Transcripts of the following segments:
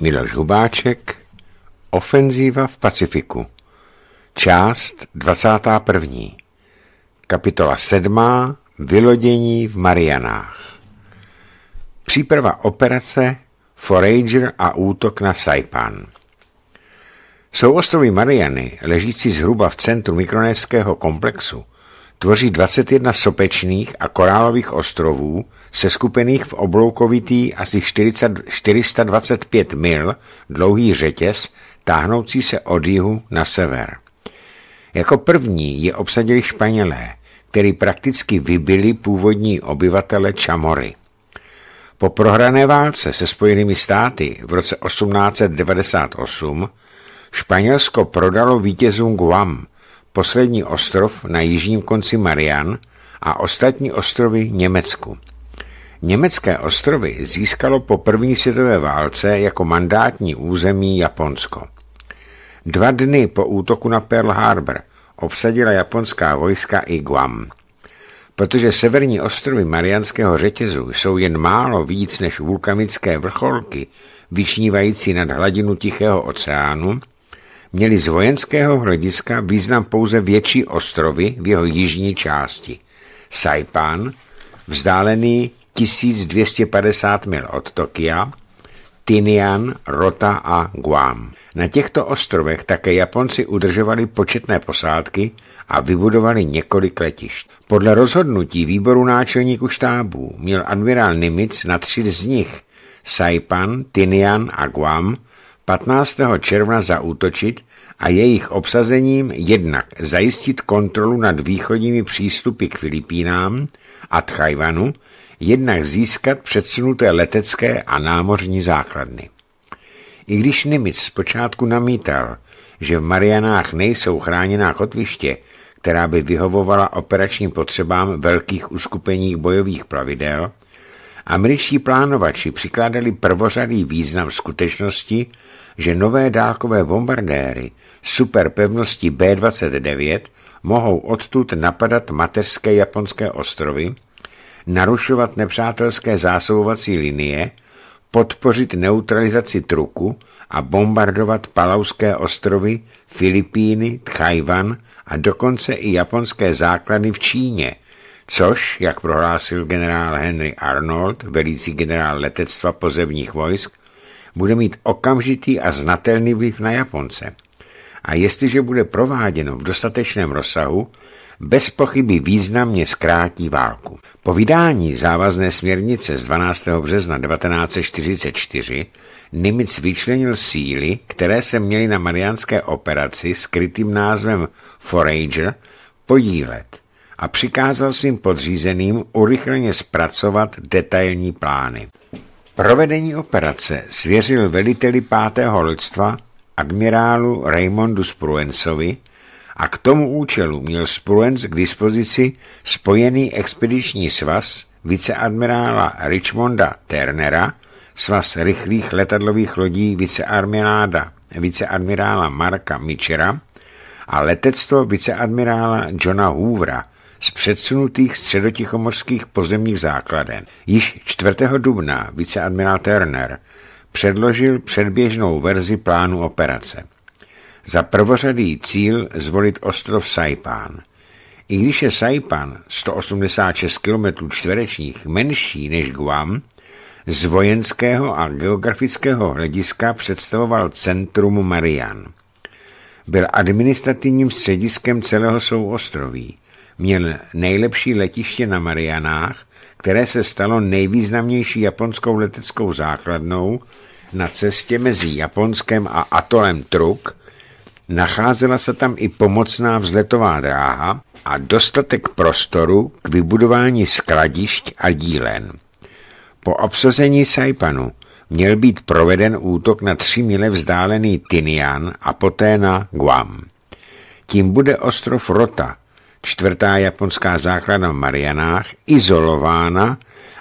Miloš Hubáček Ofenzíva v Pacifiku Část 21. Kapitola 7. Vylodění v Marianách Příprava operace Forager a útok na Saipan Souostroví Mariany, ležící zhruba v centru mikronéského komplexu, tvoří 21 sopečných a korálových ostrovů, seskupených v obloukovitý asi 40, 425 mil dlouhý řetěz, táhnoucí se od jihu na sever. Jako první je obsadili Španělé, který prakticky vybili původní obyvatele Čamory. Po prohrané válce se Spojenými státy v roce 1898 Španělsko prodalo vítězům Guam poslední ostrov na jižním konci Marian a ostatní ostrovy Německu. Německé ostrovy získalo po první světové válce jako mandátní území Japonsko. Dva dny po útoku na Pearl Harbor obsadila japonská vojska i Guam. Protože severní ostrovy Marianského řetězu jsou jen málo víc než vulkanické vrcholky, vyšnívající nad hladinu Tichého oceánu, měly z vojenského hlediska význam pouze větší ostrovy v jeho jižní části. Saipan, vzdálený 1250 mil od Tokia, Tinian, Rota a Guam. Na těchto ostrovech také Japonci udržovali početné posádky a vybudovali několik letišť. Podle rozhodnutí výboru náčelníků štábů měl admirál Nimitz na tři z nich Saipan, Tinian a Guam 15. června zaútočit a jejich obsazením jednak zajistit kontrolu nad východními přístupy k Filipínám a Tchajvanu, jednak získat předsunuté letecké a námořní základny. I když Nimitz zpočátku namítal, že v Marianách nejsou chráněná kotviště, která by vyhovovala operačním potřebám velkých uskupení bojových plavidel, američtí plánovači přikládali prvořadý význam skutečnosti, že nové dálkové bombardéry superpevnosti B-29 mohou odtud napadat mateřské japonské ostrovy, narušovat nepřátelské zásobovací linie, podpořit neutralizaci truku a bombardovat Palauské ostrovy, Filipíny, Tchajvan a dokonce i japonské základny v Číně, což, jak prohlásil generál Henry Arnold, velící generál letectva pozemních vojsk, bude mít okamžitý a znatelný vliv na Japonce. A jestliže bude prováděno v dostatečném rozsahu, bez pochyby významně zkrátí válku. Po vydání závazné směrnice z 12. března 1944 Nimitz vyčlenil síly, které se měly na mariánské operaci s krytým názvem Forager podílet a přikázal svým podřízeným urychleně zpracovat detailní plány. Provedení operace svěřil veliteli pátého lidstva admirálu Raymondu Spruensovi a k tomu účelu měl Spruens k dispozici spojený expediční svaz viceadmirála Richmonda Turnera, svaz rychlých letadlových lodí viceadmiráda, viceadmirála Marka Mitchera a letectvo viceadmirála Johna Hoovera, z předsunutých středotichomorských pozemních základen. Již 4. dubna viceadmirál Turner předložil předběžnou verzi plánu operace. Za prvořadý cíl zvolit ostrov Saipan. I když je Saipan 186 km čtverečních menší než Guam, z vojenského a geografického hlediska představoval centrum Marian. Byl administrativním střediskem celého souostroví měl nejlepší letiště na Marianách, které se stalo nejvýznamnější japonskou leteckou základnou na cestě mezi Japonskem a atolem Truk, nacházela se tam i pomocná vzletová dráha a dostatek prostoru k vybudování skladišť a dílen. Po obsazení Saipanu měl být proveden útok na tři mile vzdálený Tinian a poté na Guam. Tím bude ostrov Rota čtvrtá japonská základna v Marianách, izolována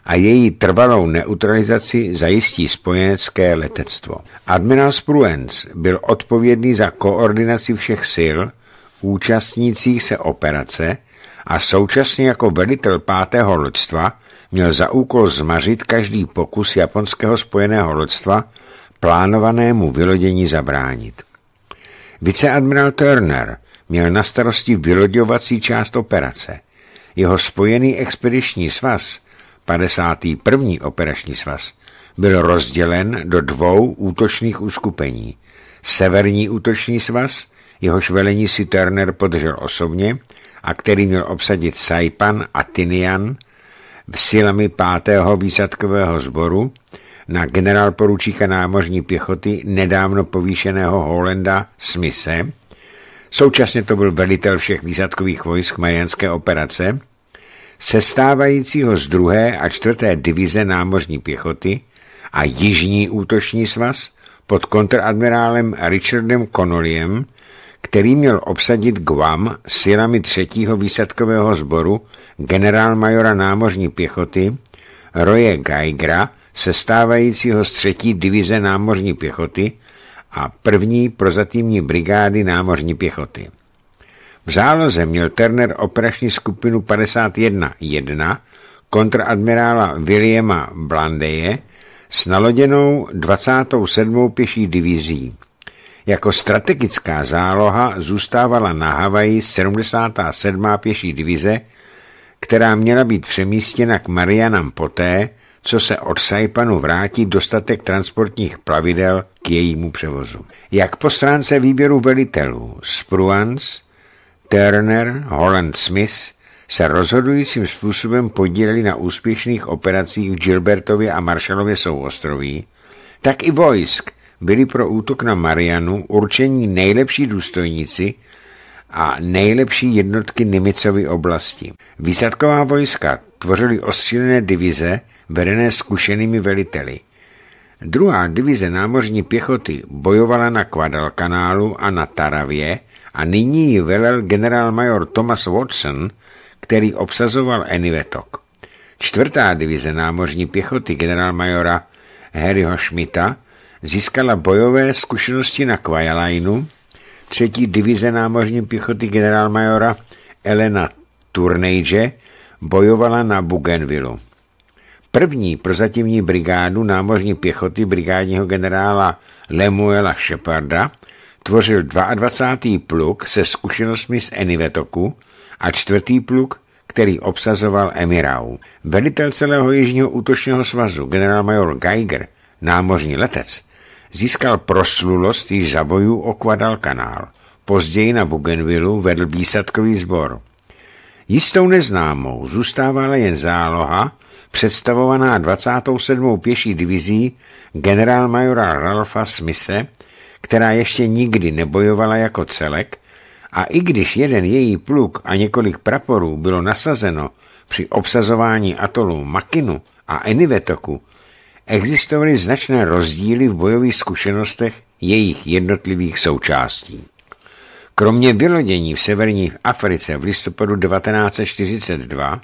a její trvalou neutralizaci zajistí spojenecké letectvo. Admiral Spruance byl odpovědný za koordinaci všech sil, účastnících se operace a současně jako velitel pátého loďstva měl za úkol zmařit každý pokus japonského spojeného loďstva plánovanému vylodění zabránit. Viceadmiral Turner měl na starosti vyloďovací část operace. Jeho spojený expediční svaz, 51. operační svaz, byl rozdělen do dvou útočných uskupení. Severní útoční svaz, jehož velení si Turner podržel osobně a který měl obsadit Saipan a Tinian silami 5. výsadkového sboru na generálporučíka námořní pěchoty nedávno povýšeného Holenda Smise, Současně to byl velitel všech výsadkových vojsk Mariánské operace, sestávajícího z druhé a čtvrté divize námořní pěchoty a jižní útoční svaz pod kontradmirálem Richardem Connollyem, který měl obsadit Guam silami třetího výsadkového sboru generálmajora námořní pěchoty Roje Geigera, sestávajícího z třetí divize námořní pěchoty a první prozatímní brigády námořní pěchoty. V záloze měl Turner operační skupinu 51-1 kontradmirála Williama Blandeje s naloděnou 27. pěší divizí. Jako strategická záloha zůstávala na Havaji 77. pěší divize, která měla být přemístěna k Marianám poté, co se od Saipanu vrátí dostatek transportních plavidel k jejímu převozu. Jak po stránce výběru velitelů Spruance, Turner, Holland Smith se rozhodujícím způsobem podíleli na úspěšných operacích v Gilbertově a Marshallově souostroví, tak i vojsk byli pro útok na Marianu určení nejlepší důstojníci a nejlepší jednotky Nimicovy oblasti. Výsadková vojska tvořily osílené divize, vedené zkušenými veliteli. Druhá divize námořní pěchoty bojovala na Kvadalkanálu a na Taravě a nyní ji velel generálmajor Thomas Watson, který obsazoval Enivetok. Čtvrtá divize námořní pěchoty generálmajora Harryho Schmidta získala bojové zkušenosti na Kvajalajnu, třetí divize námořní pěchoty generálmajora Elena Turnejže bojovala na Bougainvilleu. První prozatímní brigádu námořní pěchoty brigádního generála Lemuela Sheparda tvořil 22. pluk se zkušenostmi z Enivetoku a čtvrtý pluk, který obsazoval Emirau. Velitel celého jižního útočního svazu, generálmajor Geiger, námořní letec, získal proslulost již za bojů o kanál. Později na Bougainvilleu vedl výsadkový sbor. Jistou neznámou zůstávala jen záloha, představovaná 27. pěší divizí generálmajora Ralfa Smise, která ještě nikdy nebojovala jako celek, a i když jeden její pluk a několik praporů bylo nasazeno při obsazování atolů Makinu a Enivetoku, existovaly značné rozdíly v bojových zkušenostech jejich jednotlivých součástí. Kromě vylodění v severní Africe v listopadu 1942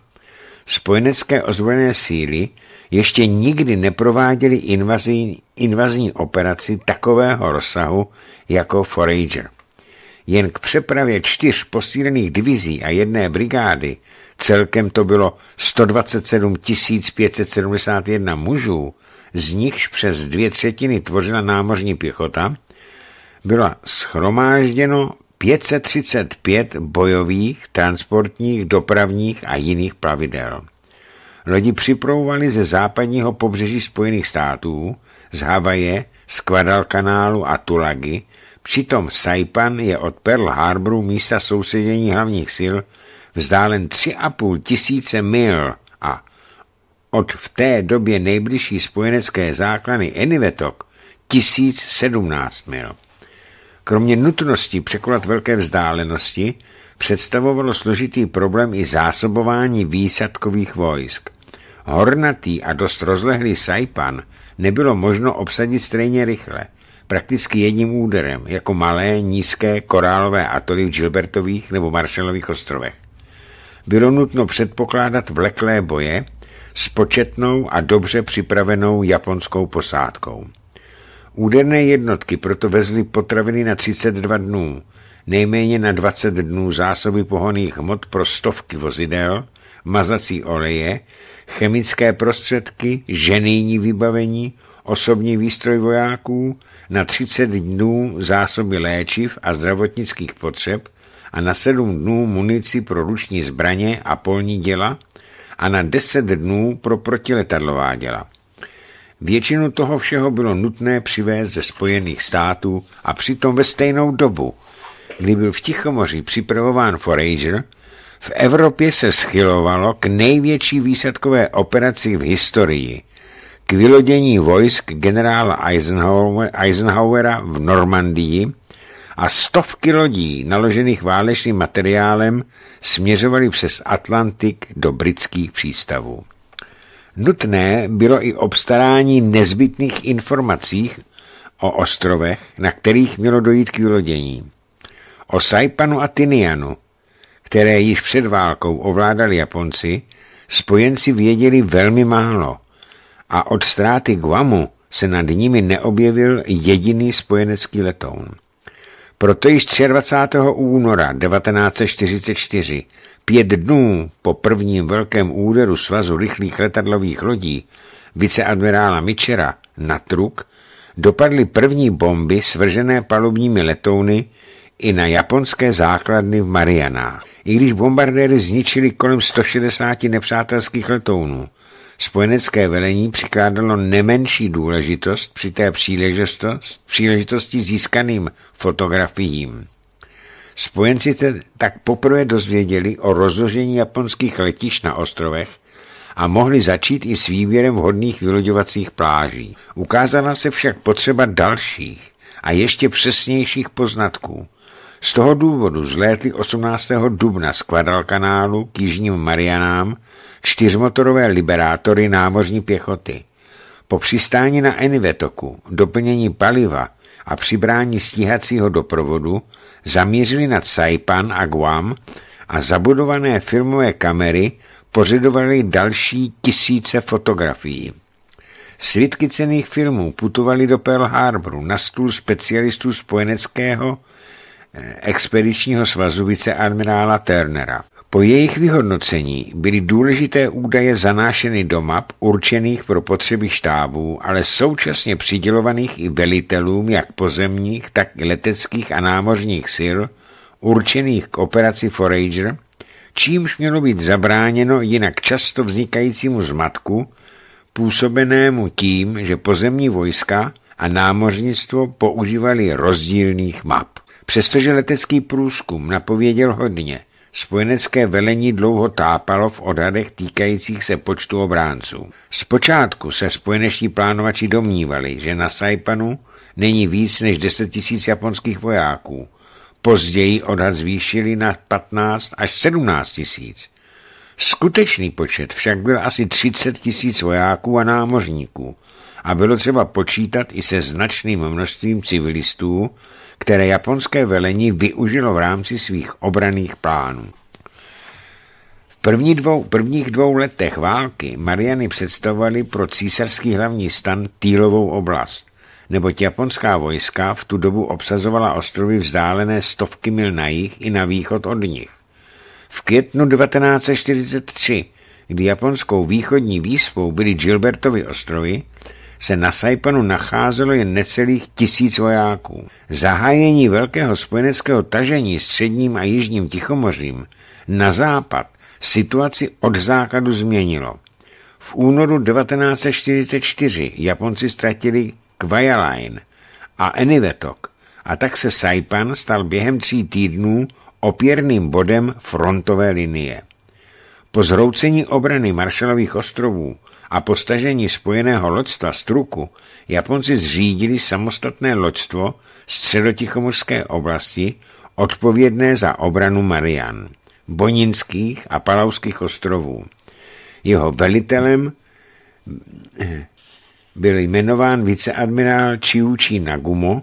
spojenecké ozbrojené síly ještě nikdy neprováděly invazí, invazní operaci takového rozsahu jako Forager. Jen k přepravě čtyř posílených divizí a jedné brigády, celkem to bylo 127 571 mužů, z nichž přes dvě třetiny tvořila námořní pěchota, byla schromážděno 535 bojových, transportních, dopravních a jiných plavidel. Lodi připravovali ze západního pobřeží Spojených států, z Havaje, z Kvadalkanálu a Tulagi, přitom Saipan je od Pearl Harboru místa sousedění hlavních sil vzdálen 3,5 tisíce mil a od v té době nejbližší spojenecké základny Enivetok 1017 mil. Kromě nutnosti překonat velké vzdálenosti představovalo složitý problém i zásobování výsadkových vojsk. Hornatý a dost rozlehlý Saipan nebylo možno obsadit stejně rychle, prakticky jedním úderem, jako malé, nízké korálové atoly v Gilbertových nebo Marshallových ostrovech. Bylo nutno předpokládat vleklé boje s početnou a dobře připravenou japonskou posádkou. Úderné jednotky proto vezly potraviny na 32 dnů, nejméně na 20 dnů zásoby pohoných hmot pro stovky vozidel, mazací oleje, chemické prostředky, ženýní vybavení, osobní výstroj vojáků, na 30 dnů zásoby léčiv a zdravotnických potřeb a na 7 dnů munici pro ruční zbraně a polní děla a na 10 dnů pro protiletadlová děla. Většinu toho všeho bylo nutné přivést ze Spojených států a přitom ve stejnou dobu, kdy byl v Tichomoří připravován Forager, v Evropě se schylovalo k největší výsadkové operaci v historii, k vylodění vojsk generála Eisenhowera v Normandii a stovky lodí naložených válečným materiálem směřovaly přes Atlantik do britských přístavů. Nutné bylo i obstarání nezbytných informací o ostrovech, na kterých mělo dojít k vylodění, o Saipanu a Tinianu, které již před válkou ovládali Japonci, spojenci věděli velmi málo a od ztráty Guamu se nad nimi neobjevil jediný spojenecký letoun. Proto již 23. února 1944 Pět dnů po prvním velkém úderu svazu rychlých letadlových lodí viceadmirála Michera na truk dopadly první bomby svržené palubními letouny i na japonské základny v Marianách. I když bombardéry zničili kolem 160 nepřátelských letounů, spojenecké velení přikládalo nemenší důležitost při té příležitosti, příležitosti získaným fotografiím. Spojenci se tak poprvé dozvěděli o rozložení japonských letišť na ostrovech a mohli začít i s výběrem vhodných vyloďovacích pláží. Ukázala se však potřeba dalších a ještě přesnějších poznatků. Z toho důvodu zlétli 18. dubna z kvadralkanálu k jižním Marianám čtyřmotorové liberátory námořní pěchoty. Po přistání na Enivetoku, doplnění paliva a přibrání stíhacího doprovodu zamířili nad Saipan a Guam a zabudované filmové kamery pořidovaly další tisíce fotografií. Svitky cených filmů putovaly do Pearl Harboru na stůl specialistů spojeneckého eh, expedičního svazu viceadmirála Turnera. Po jejich vyhodnocení byly důležité údaje zanášeny do map určených pro potřeby štábů, ale současně přidělovaných i velitelům jak pozemních, tak i leteckých a námořních sil, určených k operaci Forager, čímž mělo být zabráněno jinak často vznikajícímu zmatku, působenému tím, že pozemní vojska a námořnictvo používali rozdílných map. Přestože letecký průzkum napověděl hodně – Spojenecké velení dlouho tápalo v odhadech týkajících se počtu obránců. Zpočátku se spojeneští plánovači domnívali, že na Saipanu není víc než 10 000 japonských vojáků. Později odhad zvýšili na 15 až 17 tisíc. Skutečný počet však byl asi 30 tisíc vojáků a námořníků a bylo třeba počítat i se značným množstvím civilistů které japonské velení využilo v rámci svých obraných plánů. V první dvou, prvních dvou letech války Mariany představovaly pro císařský hlavní stan Týlovou oblast, neboť japonská vojska v tu dobu obsazovala ostrovy vzdálené stovky mil na jich i na východ od nich. V květnu 1943, kdy japonskou východní výspou byly Gilbertovy ostrovy, se na Saipanu nacházelo jen necelých tisíc vojáků. Zahájení velkého spojeneckého tažení středním a jižním Tichomořím na západ situaci od základu změnilo. V únoru 1944 Japonci ztratili Kvajalajn a Enivetok a tak se Saipan stal během tří týdnů opěrným bodem frontové linie. Po zroucení obrany Maršalových ostrovů a po stažení spojeného loďstva z Truku Japonci zřídili samostatné loďstvo středotichomorské oblasti odpovědné za obranu Marian, Boninských a Palauských ostrovů. Jeho velitelem eh, byl jmenován viceadmirál Chiuchi Nagumo,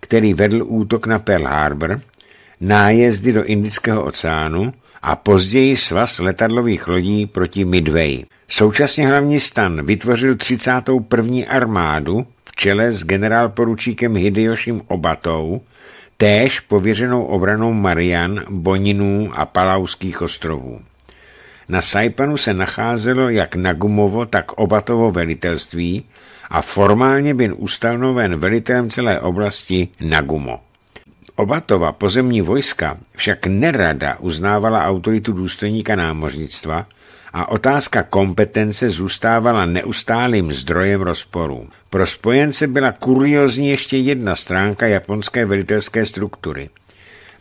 který vedl útok na Pearl Harbor, nájezdy do Indického oceánu a později svaz letadlových lodí proti Midway. Současně hlavní stan vytvořil 31. armádu v čele s generálporučíkem Hideošim Obatou, též pověřenou obranou Marian, Boninů a Palauských ostrovů. Na Saipanu se nacházelo jak Nagumovo, tak Obatovo velitelství a formálně byl ustanoven velitelem celé oblasti Nagumo. Obatova pozemní vojska však nerada uznávala autoritu důstojníka námořnictva a otázka kompetence zůstávala neustálým zdrojem rozporů. Pro spojence byla kuriozní ještě jedna stránka japonské velitelské struktury.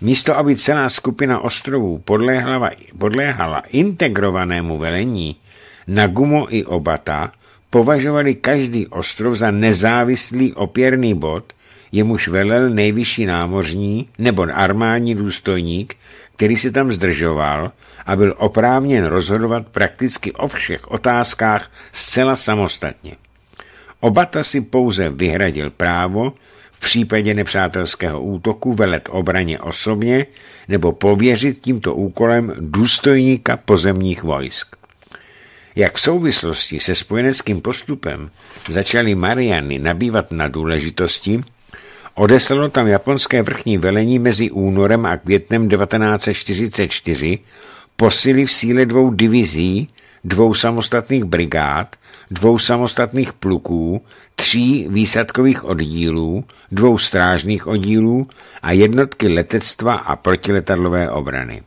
Místo, aby celá skupina ostrovů podléhala, podléhala integrovanému velení, Nagumo i Obata považovali každý ostrov za nezávislý opěrný bod – jemuž velel nejvyšší námořní nebo armádní důstojník, který se tam zdržoval a byl oprávněn rozhodovat prakticky o všech otázkách zcela samostatně. Obata si pouze vyhradil právo v případě nepřátelského útoku velet obraně osobně nebo pověřit tímto úkolem důstojníka pozemních vojsk. Jak v souvislosti se spojeneckým postupem začaly Mariany nabývat na důležitosti, odeslalo tam japonské vrchní velení mezi únorem a květnem 1944 posily v síle dvou divizí, dvou samostatných brigád, dvou samostatných pluků, tří výsadkových oddílů, dvou strážných oddílů a jednotky letectva a protiletadlové obrany.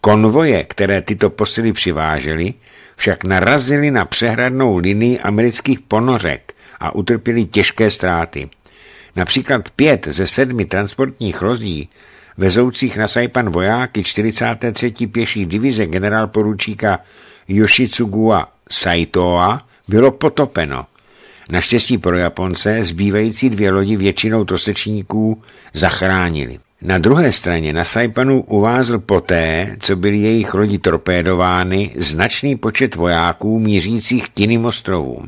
Konvoje, které tyto posily přivážely, však narazily na přehradnou linii amerických ponořek a utrpěli těžké ztráty. Například pět ze sedmi transportních lodí vezoucích na Saipan vojáky 43. pěší divize generálporučíka Yoshitsugua Saitoa bylo potopeno. Naštěstí pro Japonce zbývající dvě lodi většinou trosečníků zachránili. Na druhé straně na Saipanu uvázl poté, co byly jejich lodi torpédovány, značný počet vojáků mířících k jiným ostrovům.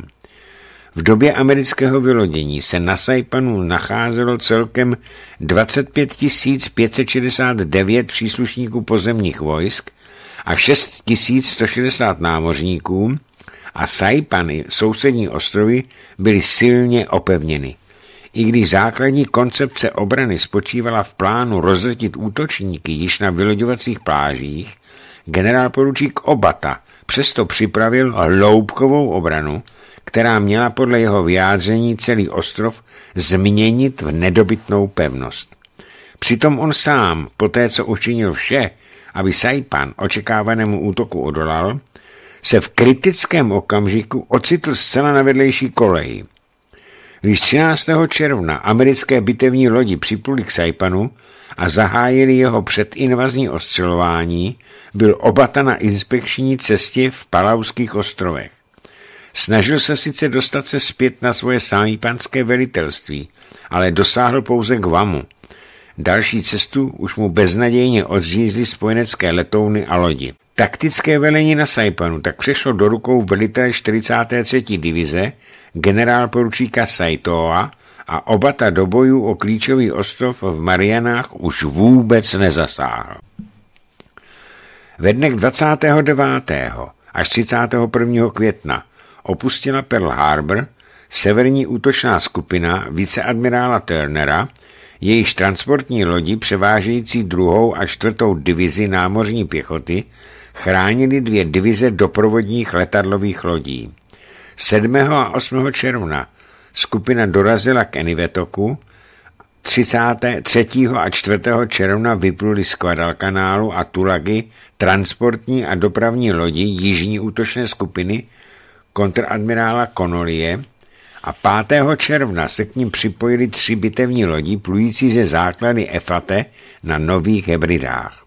V době amerického vylodění se na Saipanu nacházelo celkem 25 569 příslušníků pozemních vojsk a 6 160 námořníků a Saipany, sousední ostrovy, byly silně opevněny. I když základní koncepce obrany spočívala v plánu rozletit útočníky již na vyloďovacích plážích, generál poručík Obata přesto připravil hloubkovou obranu, která měla podle jeho vyjádření celý ostrov změnit v nedobytnou pevnost. Přitom on sám, poté co učinil vše, aby Saipan očekávanému útoku odolal, se v kritickém okamžiku ocitl zcela na vedlejší koleji. Když 13. června americké bitevní lodi připluli k Saipanu a zahájili jeho předinvazní ostřelování, byl obata na inspekční cestě v Palauských ostrovech. Snažil se sice dostat se zpět na svoje panské velitelství, ale dosáhl pouze k Vamu. Další cestu už mu beznadějně odřízly spojenecké letouny a lodi. Taktické velení na Saipanu tak přešlo do rukou velitele 43. divize, generál poručíka Saitoa a oba ta do bojů o klíčový ostrov v Marianách už vůbec nezasáhl. Ve dnech 29. až 31. května opustila Pearl Harbor severní útočná skupina viceadmirála Turnera, jejíž transportní lodi převážející druhou a čtvrtou divizi námořní pěchoty chránili dvě divize doprovodních letadlových lodí. 7. a 8. června skupina dorazila k Enivetoku, 30. 3. a 4. června vypluli z kanálu a Tulagy transportní a dopravní lodi jižní útočné skupiny kontradmirála Konolie a 5. června se k ním připojili tři bitevní lodi plující ze základy Efate na Nových Hebridách.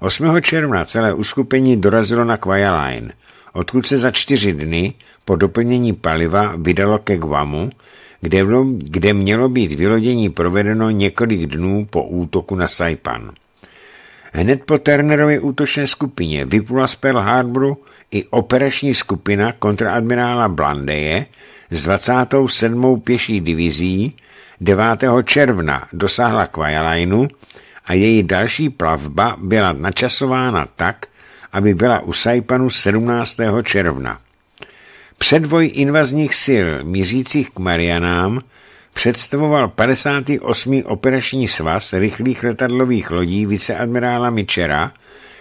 8. června celé uskupení dorazilo na Kvajalajn, odkud se za čtyři dny po doplnění paliva vydalo ke Guamu, kde, kde mělo být vylodění provedeno několik dnů po útoku na Saipan. Hned po Turnerově útočné skupině vypula z Pearl Harboru i operační skupina kontraadmirála Blandeje s 27. pěší divizí 9. června dosáhla Kvajalajnu a její další plavba byla načasována tak, aby byla u Saipanu 17. června. Předvoj invazních sil mířících k Marianám představoval 58. operační svaz rychlých letadlových lodí viceadmirála Mičera,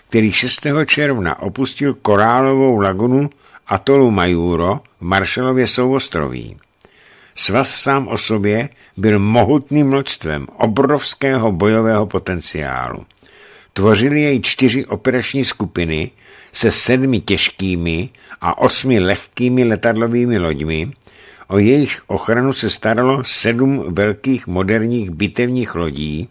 který 6. června opustil korálovou lagunu atolu Majuro v Maršalově souostroví. Svaz sám o sobě byl mohutným loďstvem obrovského bojového potenciálu. Tvořili jej čtyři operační skupiny se sedmi těžkými a osmi lehkými letadlovými loďmi, O jejich ochranu se staralo sedm velkých moderních bitevních lodí,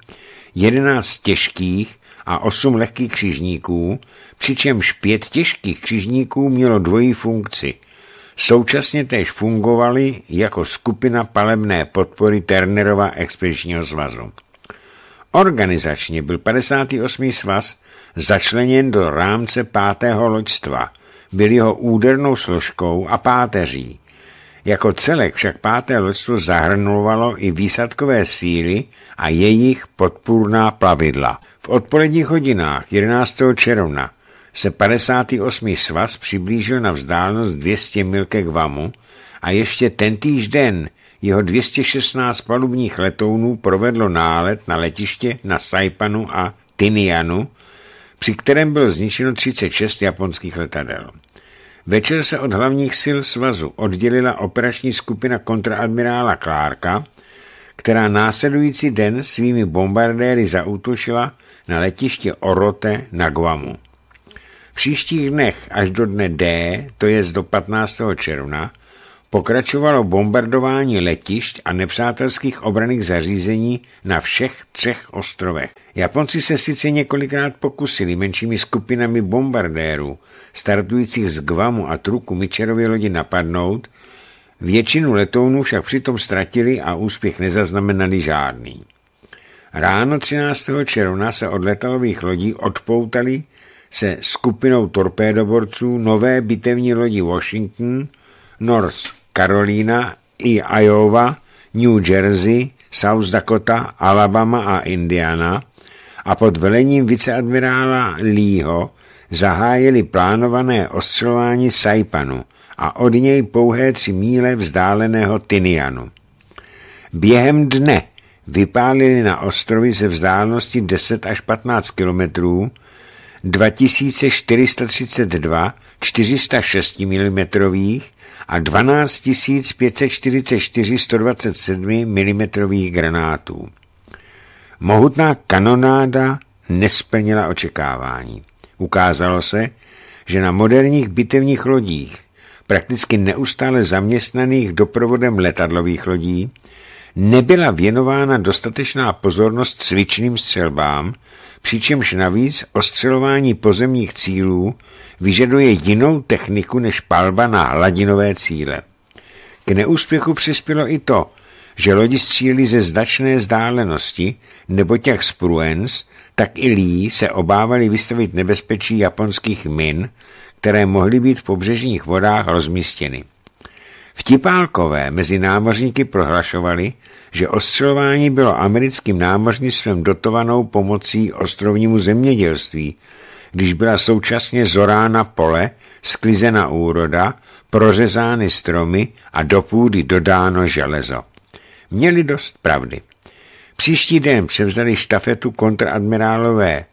jedenáct těžkých a osm lehkých křižníků, přičemž pět těžkých křižníků mělo dvojí funkci. Současně též fungovaly jako skupina palebné podpory Ternerova expedičního svazu. Organizačně byl 58. svaz začleněn do rámce pátého loďstva, byl jeho údernou složkou a páteří. Jako celek však páté loďstvo zahrnovalo i výsadkové síly a jejich podpůrná plavidla. V odpoledních hodinách 11. června se 58. svaz přiblížil na vzdálenost 200 mil ke Gvamu a ještě tentýž den jeho 216 palubních letounů provedlo nálet na letiště na Saipanu a Tinianu, při kterém bylo zničeno 36 japonských letadel. Večer se od hlavních sil svazu oddělila operační skupina kontraadmirála Klárka, která následující den svými bombardéry zautočila na letiště Orote na Guamu. V příštích dnech až do dne D, to je do 15. června, pokračovalo bombardování letišť a nepřátelských obraných zařízení na všech třech ostrovech. Japonci se sice několikrát pokusili menšími skupinami bombardérů, startujících z Gvamu a Truku Mičerovy lodi napadnout, většinu letounů však přitom ztratili a úspěch nezaznamenali žádný. Ráno 13. června se od letalových lodí odpoutali se skupinou torpédoborců nové bitevní lodi Washington, North Karolína i Iowa, New Jersey, South Dakota, Alabama a Indiana a pod velením viceadmirála Leeho zahájili plánované ostřelování Saipanu a od něj pouhé tři míle vzdáleného Tinianu. Během dne vypálili na ostrovy ze vzdálenosti 10 až 15 kilometrů 2432 406 mm a 12 544 127 mm granátů. Mohutná kanonáda nesplnila očekávání. Ukázalo se, že na moderních bitevních lodích, prakticky neustále zaměstnaných doprovodem letadlových lodí, nebyla věnována dostatečná pozornost cvičným střelbám, přičemž navíc ostřelování pozemních cílů vyžaduje jinou techniku než palba na hladinové cíle. K neúspěchu přispělo i to, že lodi střílí ze značné vzdálenosti, nebo těch z Pruens, tak i Lee se obávali vystavit nebezpečí japonských min, které mohly být v pobřežních vodách rozmístěny. Vtipálkové mezi námořníky prohlašovali, že ostřelování bylo americkým námořnictvem dotovanou pomocí ostrovnímu zemědělství, když byla současně zorána pole, sklizena úroda, prořezány stromy a do půdy dodáno železo. Měli dost pravdy. Příští den převzali štafetu kontradmirálové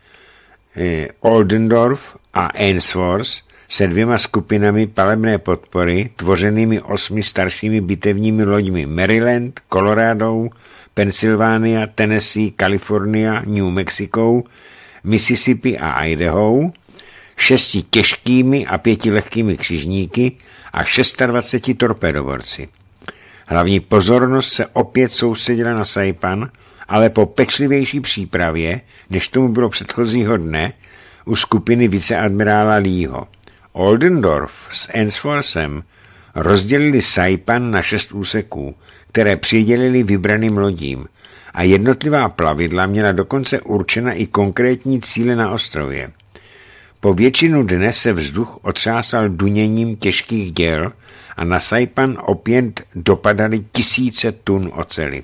eh, Oldendorf a Ainsworth, se dvěma skupinami palebné podpory, tvořenými osmi staršími bitevními loďmi Maryland, Colorado, Pennsylvania, Tennessee, Kalifornia, New Mexico, Mississippi a Idaho, šesti těžkými a pěti lehkými křižníky a 26 torpedoborci. Hlavní pozornost se opět sousedila na Saipan, ale po pečlivější přípravě, než tomu bylo předchozího dne, u skupiny viceadmirála Lího. Oldendorf s Ensforsem rozdělili Saipan na šest úseků, které přidělili vybraným lodím a jednotlivá plavidla měla dokonce určena i konkrétní cíle na ostrově. Po většinu dne se vzduch otřásal duněním těžkých děl a na Saipan opět dopadaly tisíce tun ocely.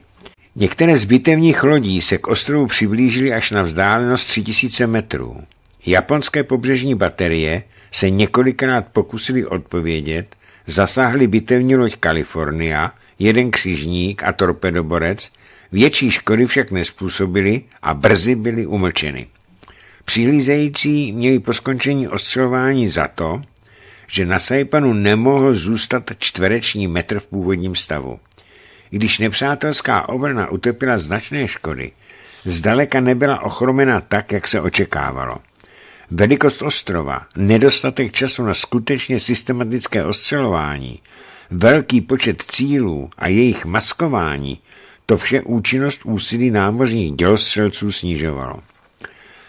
Některé z bitevních lodí se k ostrovu přiblížily až na vzdálenost 3000 metrů. Japonské pobřežní baterie se několikrát pokusili odpovědět, zasáhli bitevní loď Kalifornia, jeden křižník a torpedoborec, větší škody však nespůsobili a brzy byly umlčeny. Přihlízející měli po skončení ostřelování za to, že na Saipanu nemohl zůstat čtvereční metr v původním stavu. Když nepřátelská obrna utrpěla značné škody, zdaleka nebyla ochromena tak, jak se očekávalo. Velikost ostrova, nedostatek času na skutečně systematické ostřelování, velký počet cílů a jejich maskování, to vše účinnost úsilí námořních dělostřelců snižovalo.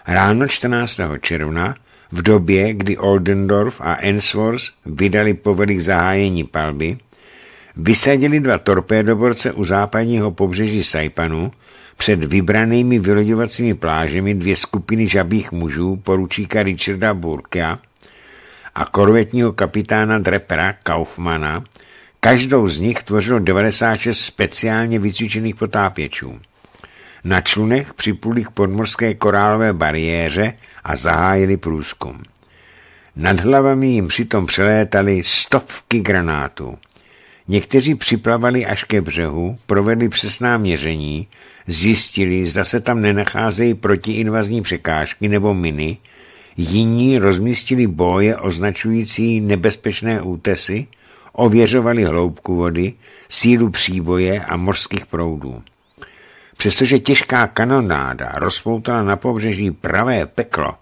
Ráno 14. června, v době, kdy Oldendorf a Ensworth vydali povely k zahájení palby, vysadili dva torpédoborce u západního pobřeží Saipanu před vybranými vyloďovacími plážemi dvě skupiny žabých mužů, poručíka Richarda Burka a korvetního kapitána Drepera Kaufmana, každou z nich tvořilo 96 speciálně vycvičených potápěčů. Na člunech připluli k podmorské korálové bariéře a zahájili průzkum. Nad hlavami jim přitom přelétaly stovky granátů. Někteří připlavali až ke břehu, provedli přesná měření, zjistili, zda se tam nenacházejí protiinvazní překážky nebo miny, jiní rozmístili boje označující nebezpečné útesy, ověřovali hloubku vody, sílu příboje a mořských proudů. Přestože těžká kanonáda rozpoutala na pobřeží pravé peklo,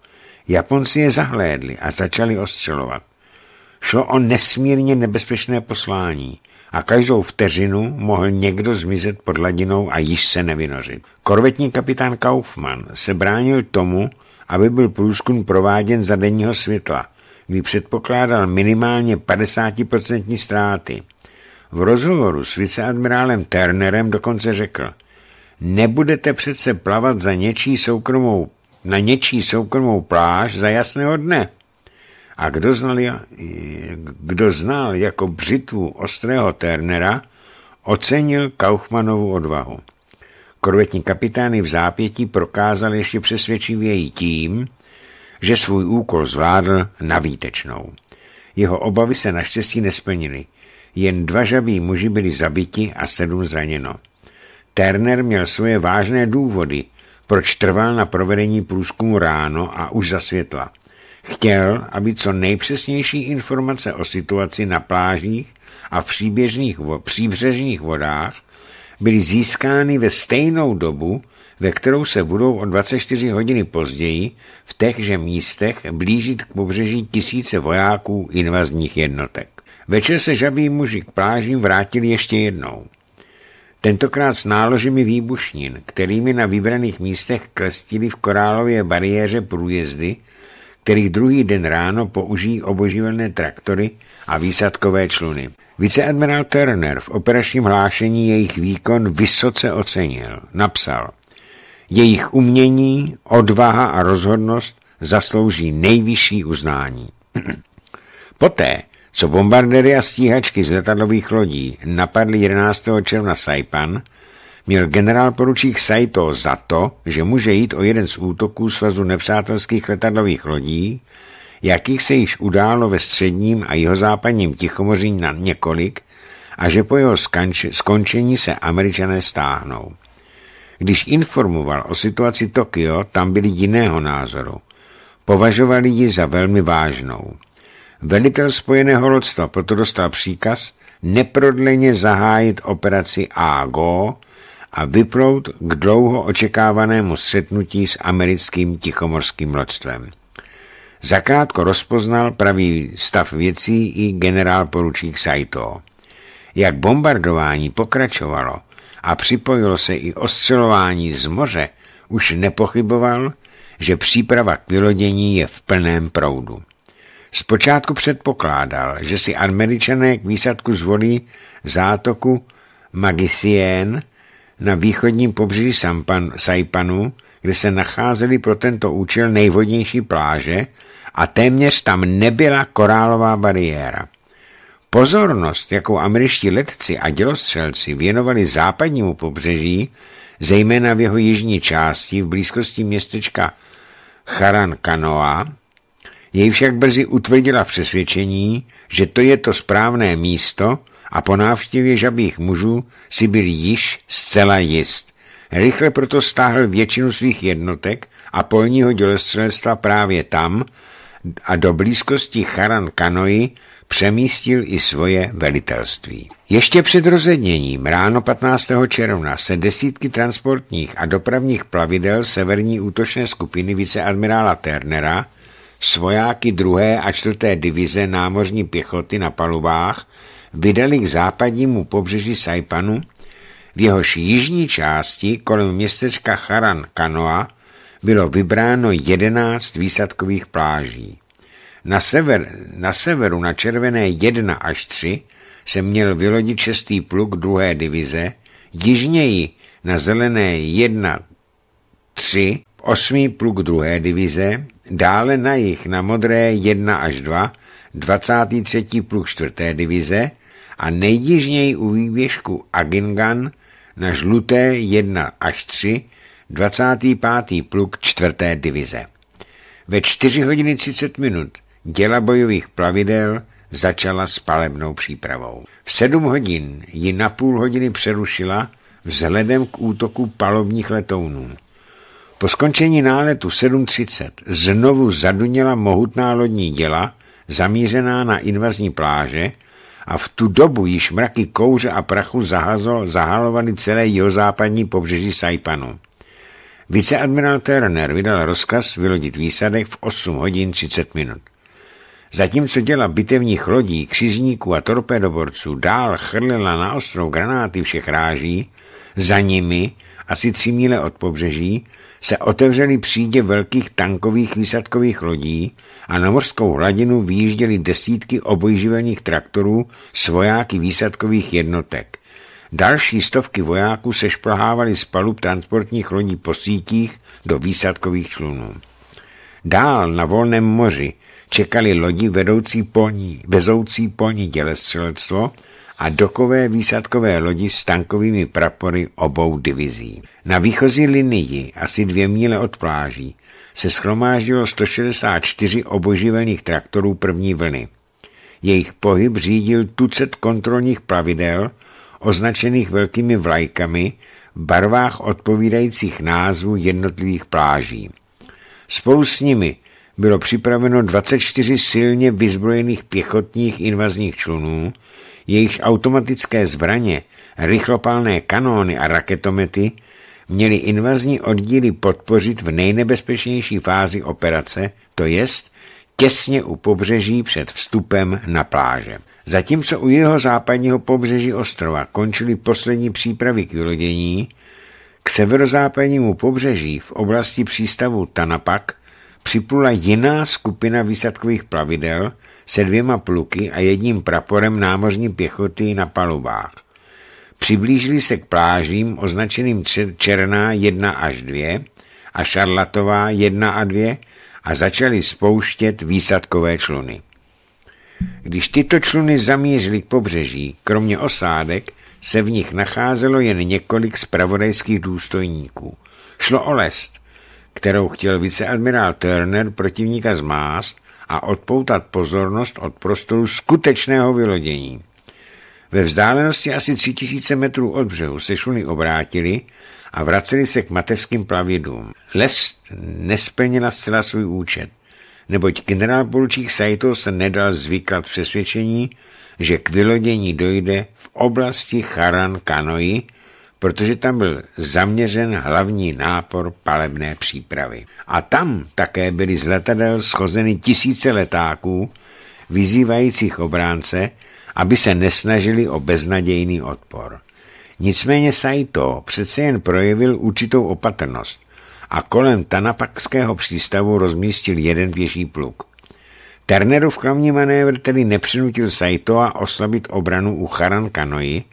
Japonci je zahlédli a začali ostřelovat. Šlo o nesmírně nebezpečné poslání – a každou vteřinu mohl někdo zmizet pod hladinou a již se nevynořit. Korvetní kapitán Kaufmann se bránil tomu, aby byl průzkum prováděn za denního světla, kdy předpokládal minimálně 50% ztráty. V rozhovoru s viceadmirálem Turnerem dokonce řekl, nebudete přece plavat za něčí soukromou, na něčí soukromou pláž za jasného dne. A kdo znal, kdo znal jako břitvu ostrého Ternera, ocenil Kauchmanovu odvahu. Korvetní kapitány v zápětí prokázali ještě přesvědčivěji tím, že svůj úkol zvládl na výtečnou. Jeho obavy se naštěstí nesplnily. Jen dva žabí muži byli zabiti a sedm zraněno. Turner měl svoje vážné důvody, proč trval na provedení průzkumu ráno a už za světla – Chtěl, aby co nejpřesnější informace o situaci na plážích a příběžných, příbřežních vodách byly získány ve stejnou dobu, ve kterou se budou o 24 hodiny později v těchže místech blížit k pobřeží tisíce vojáků invazních jednotek. Večer se žabí muži k plážím vrátili ještě jednou. Tentokrát s náložemi výbušnin, kterými na vybraných místech klestili v korálově bariéře průjezdy, který druhý den ráno použijí oboživelné traktory a výsadkové čluny. Viceadmirál Turner v operačním hlášení jejich výkon vysoce ocenil. Napsal, jejich umění, odvaha a rozhodnost zaslouží nejvyšší uznání. Poté, co bombardery a stíhačky z letadlových lodí napadly 11. června Saipan, měl generál poručík Saito za to, že může jít o jeden z útoků svazu nepřátelských letadlových lodí, jakých se již událo ve středním a jihozápadním Tichomoří na několik a že po jeho skončení se američané stáhnou. Když informoval o situaci Tokio, tam byli jiného názoru. Považovali ji za velmi vážnou. Velitel spojeného lodstva proto dostal příkaz neprodleně zahájit operaci AGO, a vyplout k dlouho očekávanému střetnutí s americkým tichomorským loďstvem. Zakrátko rozpoznal pravý stav věcí i generál poručík Saito. Jak bombardování pokračovalo a připojilo se i ostřelování z moře, už nepochyboval, že příprava k vylodění je v plném proudu. Zpočátku předpokládal, že si američané k výsadku zvolí zátoku Magisien, na východním pobřeží Saipanu, kde se nacházely pro tento účel nejvodnější pláže a téměř tam nebyla korálová bariéra. Pozornost, jakou američtí letci a dělostřelci věnovali západnímu pobřeží, zejména v jeho jižní části v blízkosti městečka Charan Kanoa, jej však brzy utvrdila přesvědčení, že to je to správné místo, a po návštěvě žabých mužů si byl již zcela jist. Rychle proto stáhl většinu svých jednotek a polního dělostřelstva právě tam a do blízkosti Charan Kanoji přemístil i svoje velitelství. Ještě před rozedněním ráno 15. června se desítky transportních a dopravních plavidel severní útočné skupiny viceadmirála Turnera svojáky 2. a 4. divize námořní pěchoty na palubách vydali k západnímu pobřeží Saipanu, v jehož jižní části kolem městečka Charan Kanoa bylo vybráno jedenáct výsadkových pláží. Na, sever, na severu na červené 1 až 3 se měl vylodit šestý pluk druhé divize, jižněji na zelené 1 3 osmý pluk druhé divize, dále na jich na modré 1 až 2 23. pluk čtvrté divize a nejjižněji u výběžku Agingan na žluté 1 až 3 25. pluk 4. divize. Ve 4 hodiny 30 minut děla bojových plavidel začala s palebnou přípravou. V 7 hodin ji na půl hodiny přerušila vzhledem k útoku palobních letounů. Po skončení náletu 7.30 znovu zaduněla mohutná lodní děla zamířená na invazní pláže, a v tu dobu již mraky kouře a prachu zahalovaly celé jihozápadní pobřeží Saipanu. Viceadmirál Turner vydal rozkaz vylodit výsadek v 8 hodin 30 minut. Zatímco děla bitevních lodí, křižníků a torpedoborců dál chrlila na ostrov granáty všech ráží, za nimi, asi tři míle od pobřeží, se otevřely přídě velkých tankových výsadkových lodí a na mořskou hladinu výjížděly desítky obojživelných traktorů s vojáky výsadkových jednotek. Další stovky vojáků se šplhávaly z palub transportních lodí po sítích do výsadkových člunů. Dál na volném moři čekali lodi vedoucí polní, vezoucí polní dělestřelectvo, a dokové výsadkové lodi s tankovými prapory obou divizí. Na výchozí linii, asi dvě míle od pláží, se schromáždilo 164 oboživelných traktorů první vlny. Jejich pohyb řídil tucet kontrolních plavidel, označených velkými vlajkami v barvách odpovídajících názvu jednotlivých pláží. Spolu s nimi bylo připraveno 24 silně vyzbrojených pěchotních invazních člunů, jejichž automatické zbraně, rychlopálné kanóny a raketomety měly invazní oddíly podpořit v nejnebezpečnější fázi operace, to jest těsně u pobřeží před vstupem na pláže. Zatímco u jeho západního pobřeží ostrova končily poslední přípravy k vylodění, k severozápadnímu pobřeží v oblasti přístavu Tanapak připlula jiná skupina výsadkových plavidel se dvěma pluky a jedním praporem námořní pěchoty na palubách. Přiblížili se k plážím označeným Černá 1 až 2 a Šarlatová 1 a 2 a začali spouštět výsadkové čluny. Když tyto čluny zamířily k pobřeží, kromě osádek, se v nich nacházelo jen několik spravodajských důstojníků. Šlo o lest – kterou chtěl viceadmirál Turner protivníka zmást a odpoutat pozornost od prostoru skutečného vylodění. Ve vzdálenosti asi 3000 metrů od břehu se šuny obrátili a vraceli se k mateřským plavidům. Les nesplněla zcela svůj účet, neboť generál poručík Saito se nedal zvykat přesvědčení, že k vylodění dojde v oblasti Charan Kanoji, protože tam byl zaměřen hlavní nápor palebné přípravy. A tam také byly z letadel schozeny tisíce letáků, vyzývajících obránce, aby se nesnažili o beznadějný odpor. Nicméně Saito přece jen projevil určitou opatrnost a kolem Tanapakského přístavu rozmístil jeden pěší pluk. Ternerův klamní manévr tedy nepřinutil Saitoa oslabit obranu u Charan Kanoji,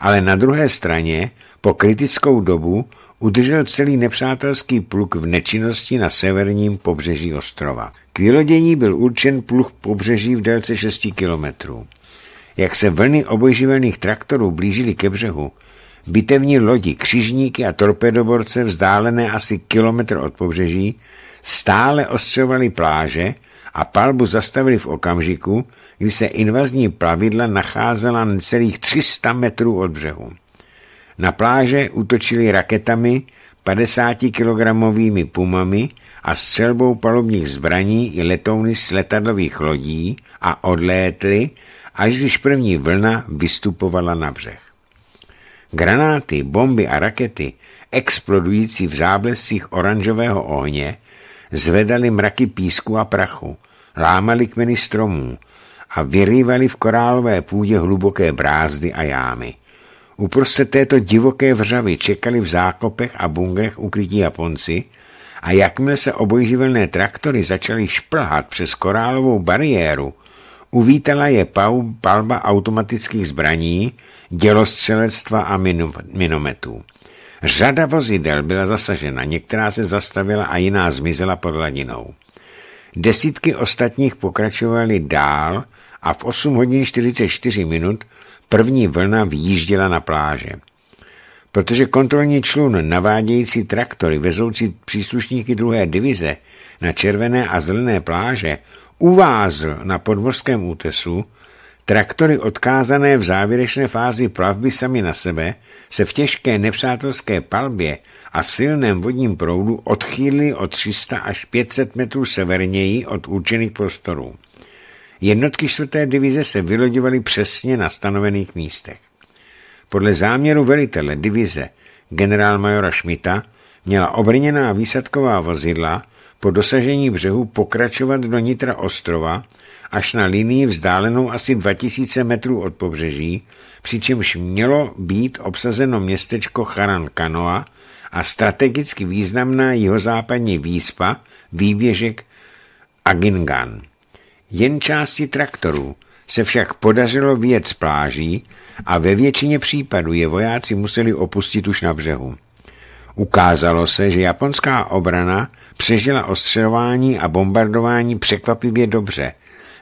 ale na druhé straně po kritickou dobu udržel celý nepřátelský pluk v nečinnosti na severním pobřeží ostrova. K vylodění byl určen pluh pobřeží v délce 6 kilometrů. Jak se vlny obojživelných traktorů blížily ke břehu, bitevní lodi, křižníky a torpedoborce vzdálené asi kilometr od pobřeží stále ostřelovali pláže a palbu zastavili v okamžiku, kdy se invazní plavidla nacházela necelých 300 metrů od břehu. Na pláže útočili raketami, 50-kilogramovými pumami a střelbou palubních zbraní i letouny z letadlových lodí a odlétli, až když první vlna vystupovala na břeh. Granáty, bomby a rakety, explodující v záblescích oranžového ohně, zvedaly mraky písku a prachu, lámaly kmeny stromů a vyrývali v korálové půdě hluboké brázdy a jámy. Uprostřed této divoké vřavy čekali v zákopech a bungrech ukrytí Japonci a jakmile se obojživelné traktory začaly šplhat přes korálovou bariéru, uvítala je palba automatických zbraní, dělostřelectva a minometů. Řada vozidel byla zasažena, některá se zastavila a jiná zmizela pod hladinou. Desítky ostatních pokračovaly dál a v 8 hodin 44 minut První vlna vyjížděla na pláže. Protože kontrolní člun navádějící traktory vezoucí příslušníky druhé divize na červené a zelené pláže uvázl na podmořském útesu, traktory odkázané v závěrečné fázi plavby sami na sebe se v těžké nepřátelské palbě a silném vodním proudu odchýlili o 300 až 500 metrů severněji od určených prostorů. Jednotky 4. divize se vyloďovaly přesně na stanovených místech. Podle záměru velitele divize generálmajora Šmita měla obrněná výsadková vozidla po dosažení břehu pokračovat do nitra ostrova až na linii vzdálenou asi 2000 metrů od pobřeží, přičemž mělo být obsazeno městečko Charan Kanoa a strategicky významná jihozápadní výspa, výběžek Agingan. Jen části traktorů se však podařilo vyjet z pláží a ve většině případů je vojáci museli opustit už na břehu. Ukázalo se, že japonská obrana přežila ostřelování a bombardování překvapivě dobře.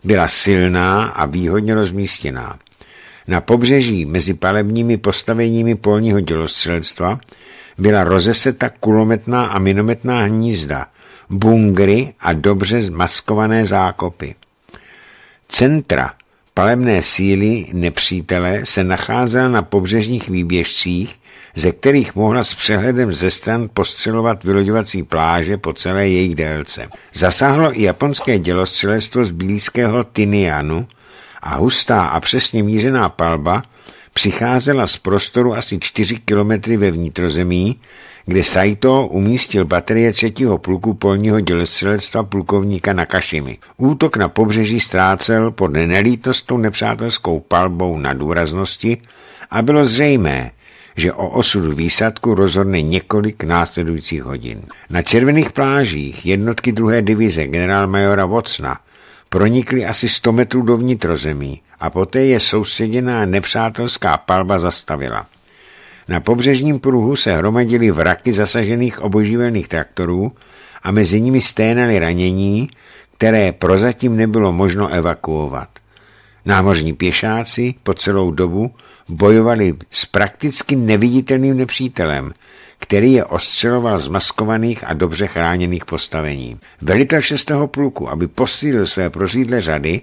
Byla silná a výhodně rozmístěná. Na pobřeží mezi palebními postaveními polního dělostřelstva byla rozeseta kulometná a minometná hnízda, bungry a dobře zmaskované zákopy. Centra palemné síly nepřítele se nacházela na pobřežních výběžcích, ze kterých mohla s přehledem ze stran postřelovat vyloďovací pláže po celé jejich délce. Zasáhlo i japonské dělostřelectvo z blízkého Tinianu a hustá a přesně mířená palba přicházela z prostoru asi 4 kilometry ve vnitrozemí, kdy Saito umístil baterie třetího pluku polního dělostřelectva plukovníka Kašimi. Útok na pobřeží ztrácel pod nelítostou nepřátelskou palbou na důraznosti a bylo zřejmé, že o osudu výsadku rozhodne několik následujících hodin. Na červených plážích jednotky druhé divize generálmajora Vocna pronikly asi 100 metrů do vnitrozemí a poté je soustředěná nepřátelská palba zastavila. Na pobřežním pruhu se hromadily vraky zasažených oboživelných traktorů a mezi nimi sténaly ranění, které prozatím nebylo možno evakuovat. Námořní pěšáci po celou dobu bojovali s prakticky neviditelným nepřítelem, který je ostřeloval z maskovaných a dobře chráněných postavení. Velitel 6. pluku, aby posílil své prořídle řady,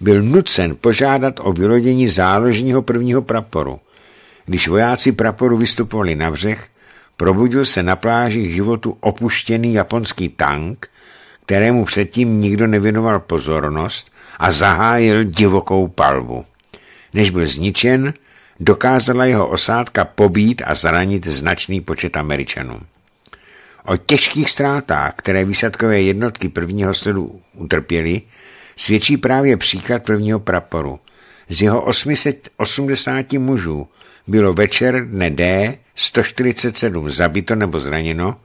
byl nucen požádat o vylodění záložního prvního praporu – když vojáci praporu vystupovali na břeh, probudil se na pláži životu opuštěný japonský tank, kterému předtím nikdo nevěnoval pozornost a zahájil divokou palbu. Než byl zničen, dokázala jeho osádka pobít a zranit značný počet Američanů. O těžkých ztrátách, které výsadkové jednotky prvního sledu utrpěly, svědčí právě příklad prvního praporu. Z jeho 880 mužů bylo večer dne D 147 zabito nebo zraněno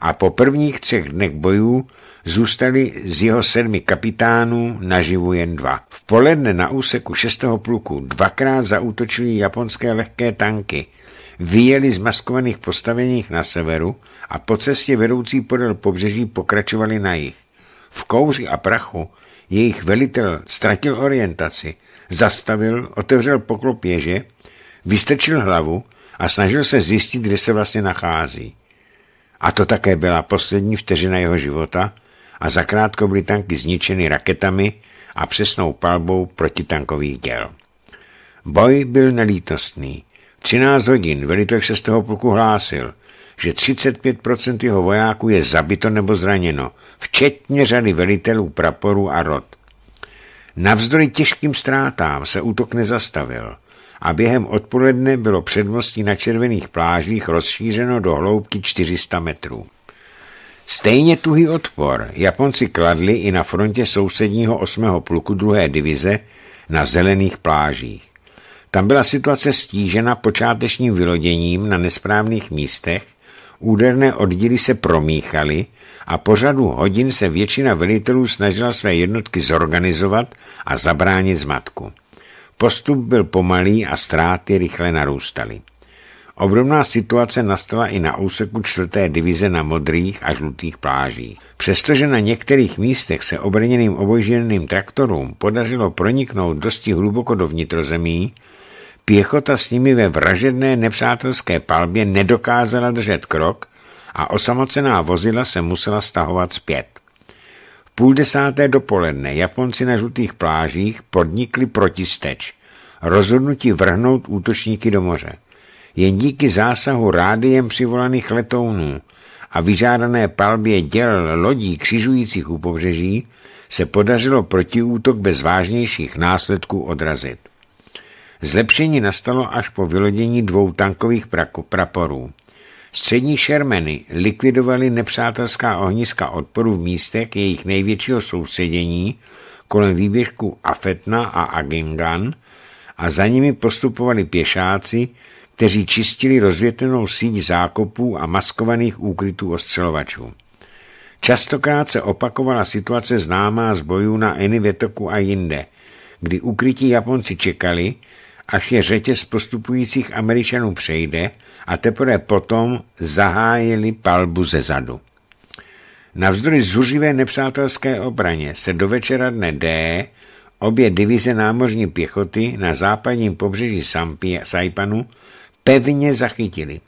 a po prvních třech dnech bojů zůstali z jeho sedmi kapitánů naživu jen dva. V poledne na úseku 6. pluku dvakrát zaútočili japonské lehké tanky, vyjeli z maskovaných postaveních na severu a po cestě vedoucí podél pobřeží pokračovali na jich. V kouři a prachu jejich velitel ztratil orientaci, zastavil, otevřel poklop ježe Vystrčil hlavu a snažil se zjistit, kde se vlastně nachází. A to také byla poslední vteřina jeho života a zakrátko byly tanky zničeny raketami a přesnou palbou protitankových děl. Boj byl nelítostný. 13 hodin velitel toho pluku hlásil, že 35% jeho vojáků je zabito nebo zraněno, včetně řady velitelů praporů a rod. Navzdory těžkým ztrátám se útok nezastavil a během odpoledne bylo předmostí na červených plážích rozšířeno do hloubky 400 metrů. Stejně tuhý odpor Japonci kladli i na frontě sousedního 8. pluku 2. divize na zelených plážích. Tam byla situace stížena počátečním vyloděním na nesprávných místech, úderné oddíly se promíchaly a po řadu hodin se většina velitelů snažila své jednotky zorganizovat a zabránit zmatku. Postup byl pomalý a ztráty rychle narůstaly. Obrovná situace nastala i na úseku čtvrté divize na modrých a žlutých plážích. Přestože na některých místech se obrněným obojženým traktorům podařilo proniknout dosti hluboko do vnitrozemí, pěchota s nimi ve vražedné nepřátelské palbě nedokázala držet krok a osamocená vozidla se musela stahovat zpět půl desáté dopoledne Japonci na žlutých plážích podnikli protisteč, rozhodnutí vrhnout útočníky do moře. Jen díky zásahu rádiem přivolaných letounů a vyžádané palbě děl lodí křižujících u pobřeží se podařilo protiútok bez vážnějších následků odrazit. Zlepšení nastalo až po vylodění dvou tankových praporů. Střední šermeny likvidovali nepřátelská ohniska odporu v místech jejich největšího soustředění kolem výběžku Afetna a Agingan a za nimi postupovali pěšáci, kteří čistili rozvětlenou síť zákopů a maskovaných úkrytů ostřelovačů. Častokrát se opakovala situace známá z bojů na Enivetoku a jinde, kdy ukrytí Japonci čekali, až je řetěz postupujících Američanů přejde a teprve potom zahájili palbu ze zadu. Navzdory zuřivé nepřátelské obraně se do večera dne D obě divize námořní pěchoty na západním pobřeží Saipanu pevně zachytili.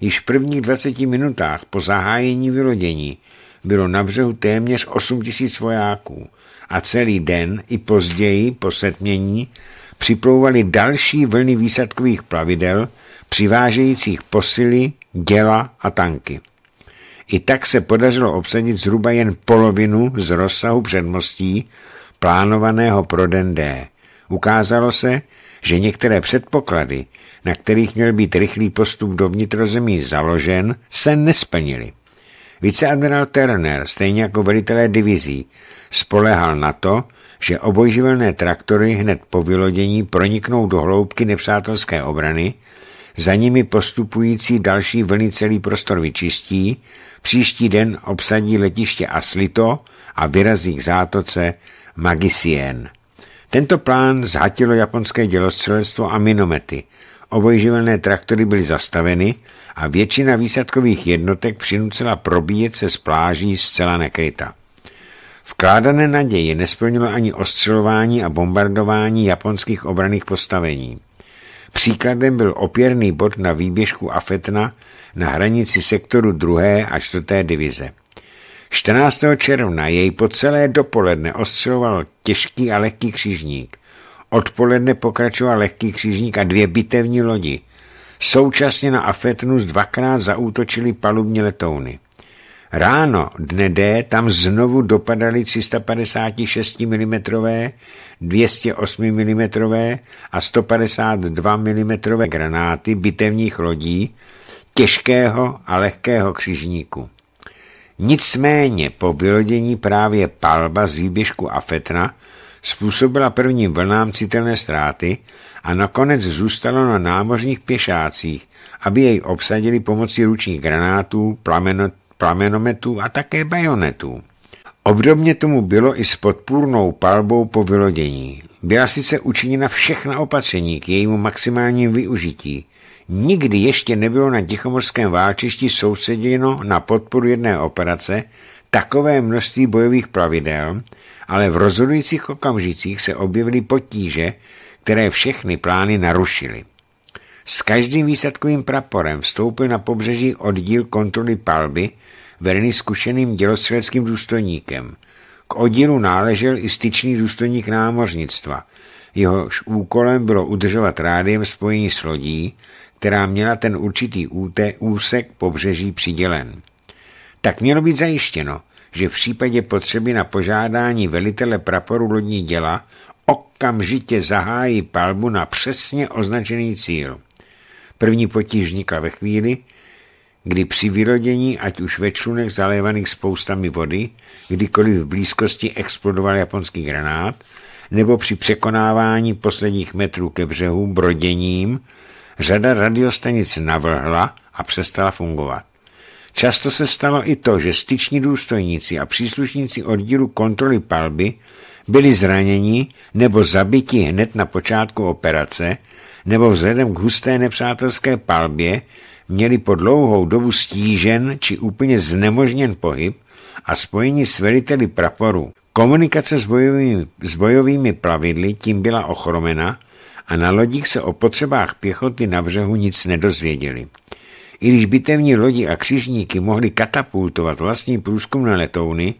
Již v prvních 20 minutách po zahájení vylodění bylo na břehu téměř 8 000 vojáků a celý den i později po setmění připlouvaly další vlny výsadkových plavidel, přivážejících posily, děla a tanky. I tak se podařilo obsadit zhruba jen polovinu z rozsahu předmostí plánovaného pro den D. Ukázalo se, že některé předpoklady, na kterých měl být rychlý postup do vnitrozemí založen, se nesplnily. Viceadmirál Turner, stejně jako velitelé divizí, spolehal na to, že obojživelné traktory hned po vylodění proniknou do hloubky nepřátelské obrany, za nimi postupující další vlny celý prostor vyčistí, příští den obsadí letiště Aslito a vyrazí k zátoce Magisien. Tento plán zhatilo japonské dělostřelectvo a minomety – Obojživelné traktory byly zastaveny a většina výsadkových jednotek přinucela probíjet se z pláží zcela nekryta. Vkládané naděje nesplnilo ani ostřelování a bombardování japonských obraných postavení. Příkladem byl opěrný bod na výběžku Afetna na hranici sektoru 2. a 4. divize. 14. června jej po celé dopoledne ostřeloval těžký a lehký křižník – Odpoledne pokračoval lehký křižník a dvě bitevní lodi. Současně na Afetnus dvakrát zaútočili palubní letouny. Ráno dne D tam znovu dopadaly 356 mm, 208 mm a 152 mm granáty bitevních lodí, těžkého a lehkého křižníku. Nicméně po vylodění právě palba z výběžku Afetna způsobila prvním vlnám citelné ztráty a nakonec zůstalo na námořních pěšácích, aby jej obsadili pomocí ručních granátů, plameno, plamenometů a také bajonetů. Obdobně tomu bylo i s podpůrnou palbou po vylodění. Byla sice učiněna všechna opatření k jejímu maximálním využití. Nikdy ještě nebylo na Tichomorském válčišti soustředěno na podporu jedné operace, takové množství bojových pravidel, ale v rozhodujících okamžicích se objevily potíže, které všechny plány narušily. S každým výsadkovým praporem vstoupil na pobřeží oddíl kontroly palby, vedený zkušeným dělostřeleckým důstojníkem. K oddílu náležel i styčný důstojník námořnictva. Jehož úkolem bylo udržovat rádiem spojení s lodí, která měla ten určitý úte, úsek pobřeží přidělen tak mělo být zajištěno, že v případě potřeby na požádání velitele praporu lodní děla okamžitě zahájí palbu na přesně označený cíl. První potíž vznikla ve chvíli, kdy při vyrodění, ať už ve člunech zalévaných spoustami vody, kdykoliv v blízkosti explodoval japonský granát, nebo při překonávání posledních metrů ke břehu broděním, řada radiostanic navlhla a přestala fungovat. Často se stalo i to, že styční důstojníci a příslušníci oddílu kontroly palby byli zraněni nebo zabiti hned na počátku operace, nebo vzhledem k husté nepřátelské palbě měli po dlouhou dobu stížen či úplně znemožněn pohyb a spojení s veliteli praporu. Komunikace s bojovými, s bojovými plavidly tím byla ochromena a na lodích se o potřebách pěchoty na břehu nic nedozvěděli. I když bitevní lodi a křižníky mohly katapultovat vlastní průzkumné letouny,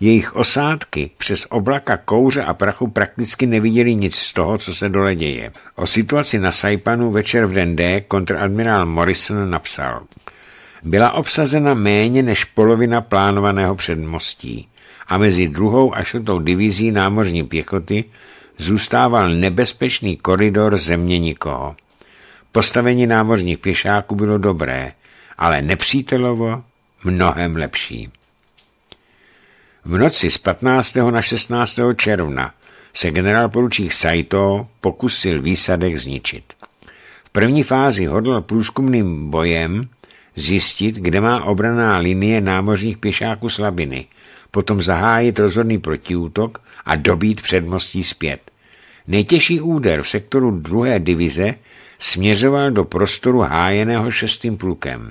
jejich osádky přes oblaka kouře a prachu prakticky neviděli nic z toho, co se dole děje. O situaci na Saipanu večer v den D kontradmirál Morrison napsal. Byla obsazena méně než polovina plánovaného předmostí a mezi druhou a šutou divizí námořní pěchoty zůstával nebezpečný koridor země nikoho. Postavení námořních pěšáků bylo dobré, ale nepřítelovo mnohem lepší. V noci z 15. na 16. června se generál poručík Saito pokusil výsadek zničit. V první fázi hodlal průzkumným bojem zjistit, kde má obraná linie námořních pěšáků slabiny, potom zahájit rozhodný protiútok a dobít předmostí zpět. Nejtěžší úder v sektoru druhé divize směřoval do prostoru hájeného šestým plukem.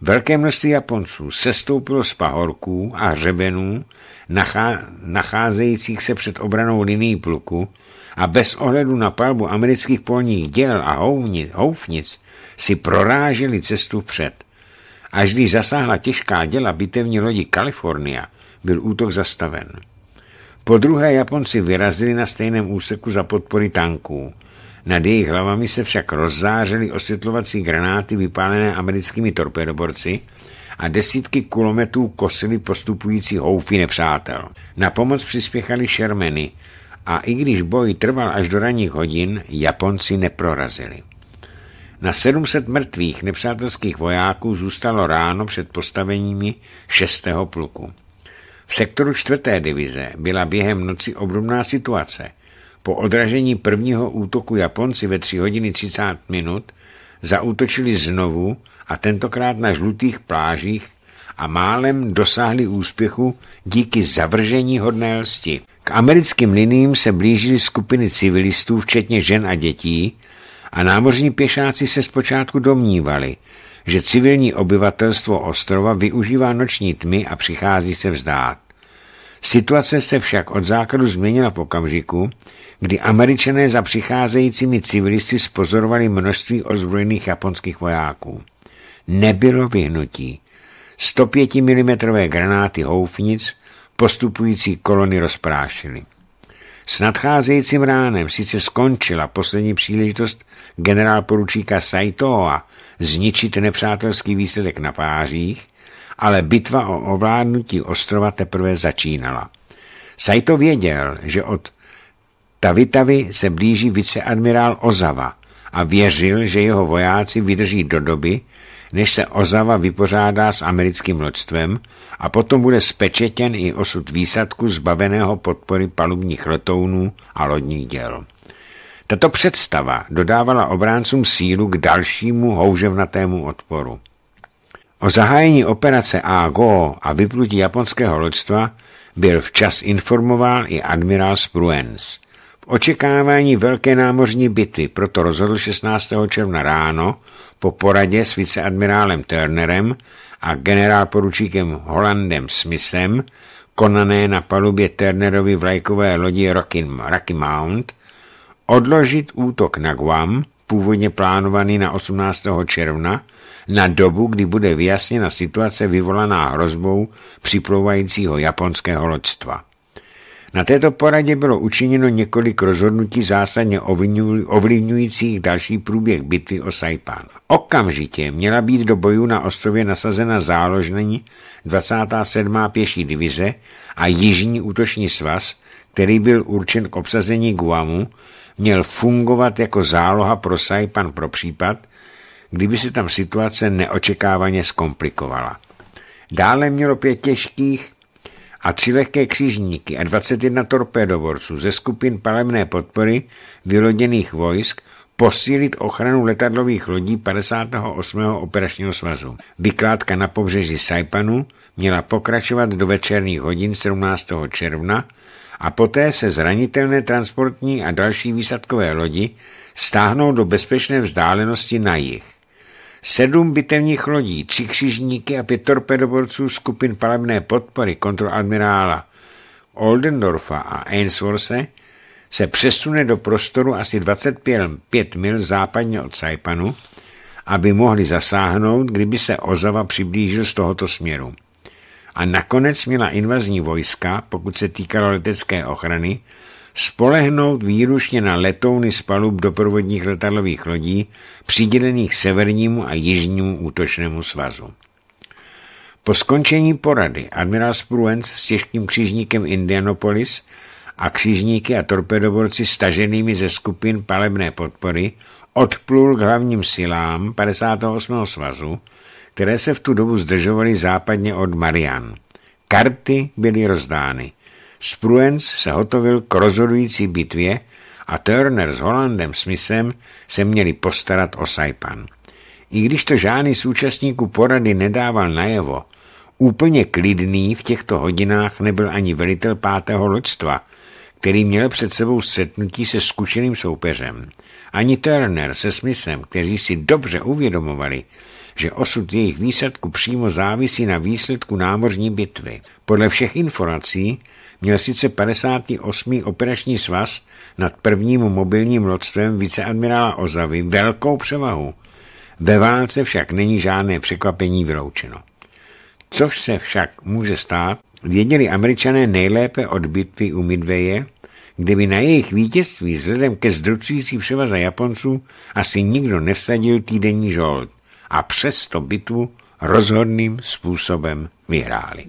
Velké množství Japonců sestoupilo z pahorků a hřebenů nachá, nacházejících se před obranou linií pluku a bez ohledu na palbu amerických polních děl a houfnic si proráželi cestu před. Až když zasáhla těžká děla bitevní lodi Kalifornia, byl útok zastaven. Po druhé Japonci vyrazili na stejném úseku za podpory tanků – nad jejich hlavami se však rozzářily osvětlovací granáty vypálené americkými torpedoborci a desítky kulometů kosily postupující houfy nepřátel. Na pomoc přispěchali šermeny a i když boj trval až do ranních hodin, Japonci neprorazili. Na 700 mrtvých nepřátelských vojáků zůstalo ráno před postaveními 6. pluku. V sektoru 4. divize byla během noci obrovná situace – po odražení prvního útoku Japonci ve 3 hodiny 30 minut zaútočili znovu a tentokrát na žlutých plážích a málem dosáhli úspěchu díky zavržení hodné lsti. K americkým liním se blížily skupiny civilistů, včetně žen a dětí, a námořní pěšáci se zpočátku domnívali, že civilní obyvatelstvo ostrova využívá noční tmy a přichází se vzdát. Situace se však od základu změnila v okamžiku, kdy američané za přicházejícími civilisty spozorovali množství ozbrojených japonských vojáků. Nebylo vyhnutí. 105 mm granáty houfnic postupující kolony rozprášily. S nadcházejícím ránem sice skončila poslední příležitost generál poručíka Saitoa zničit nepřátelský výsledek na pářích, ale bitva o ovládnutí ostrova teprve začínala. Saito věděl, že od Tavitavy se blíží viceadmirál Ozava a věřil, že jeho vojáci vydrží do doby, než se Ozava vypořádá s americkým loďstvem a potom bude spečetěn i osud výsadku zbaveného podpory palubních letounů a lodních děl. Tato představa dodávala obráncům sílu k dalšímu houževnatému odporu. O zahájení operace AGO a vyplutí japonského loďstva byl včas informován i admirál Spruens. V očekávání velké námořní bitvy proto rozhodl 16. června ráno po poradě s viceadmirálem Turnerem a generálporučíkem Holandem Smithem konané na palubě Turnerovy vlajkové lodi Rocky, Rocky Mount odložit útok na Guam, původně plánovaný na 18. června, na dobu, kdy bude vyjasněna situace vyvolaná hrozbou připlouvajícího japonského loďstva. Na této poradě bylo učiněno několik rozhodnutí zásadně ovlivňujících další průběh bitvy o Saipán. Okamžitě měla být do bojů na ostrově nasazena záložnění 27. pěší divize a jižní útoční svaz, který byl určen k obsazení Guamu, měl fungovat jako záloha pro Saipan pro případ, kdyby se tam situace neočekávaně zkomplikovala. Dále mělo pět těžkých a tři lehké křižníky a 21 torpédoborců ze skupin palemné podpory vyloděných vojsk posílit ochranu letadlových lodí 58. operačního svazu. Vykládka na pobřeží Saipanu měla pokračovat do večerních hodin 17. června a poté se zranitelné transportní a další výsadkové lodi stáhnou do bezpečné vzdálenosti na jih. Sedm bitevních lodí, tři křižníky a pět torpedoborců skupin palebné podpory kontroladmirála Oldendorfa a Ainsworthe se přesune do prostoru asi 25 mil západně od Saipanu, aby mohli zasáhnout, kdyby se Ozava přiblížil z tohoto směru. A nakonec měla invazní vojska, pokud se týkalo letecké ochrany, spolehnout výručně na letouny z palub doprovodních letadlových lodí přidělených severnímu a jižnímu útočnému svazu. Po skončení porady admirál Spruens s těžkým křižníkem Indianapolis a křižníky a torpedoborci staženými ze skupin palebné podpory odplul k hlavním silám 58. svazu, které se v tu dobu zdržovaly západně od Marian. Karty byly rozdány. Spruens se hotovil k rozhodující bitvě a Turner s Holandem Smithem se měli postarat o Saipan. I když to žádný z účastníků porady nedával najevo, úplně klidný v těchto hodinách nebyl ani velitel pátého loďstva, který měl před sebou setnutí se zkušeným soupeřem. Ani Turner se Smithem, kteří si dobře uvědomovali, že osud jejich výsadku přímo závisí na výsledku námořní bitvy. Podle všech informací měl sice 58. operační svaz nad prvním mobilním lodstvem viceadmirála Ozavy velkou převahu. Ve válce však není žádné překvapení vyloučeno. Což se však může stát, věděli američané nejlépe od bitvy u Midveje, kde by na jejich vítězství vzhledem ke zdrucující převaze Japonců asi nikdo nevsadil týdenní žolt a přesto bitvu rozhodným způsobem vyhráli.